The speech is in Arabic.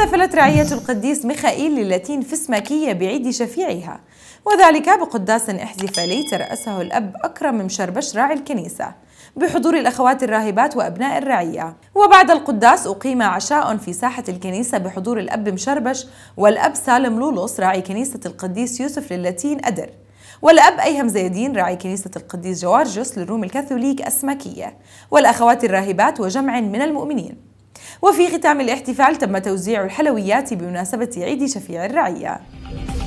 احتفلت رعية القديس ميخائيل للاتين في سماكية بعيد شفيعها وذلك بقداس احتفالي ترأسه الأب أكرم مشربش راعي الكنيسة بحضور الأخوات الراهبات وأبناء الرعية وبعد القداس أقيم عشاء في ساحة الكنيسة بحضور الأب مشربش والأب سالم لولوس راعي كنيسة القديس يوسف للاتين أدر والأب أيهم زيدين راعي كنيسة القديس جوارجوس للروم الكاثوليك أسماكية والأخوات الراهبات وجمع من المؤمنين وفي ختام الاحتفال تم توزيع الحلويات بمناسبة عيد شفيع الرعية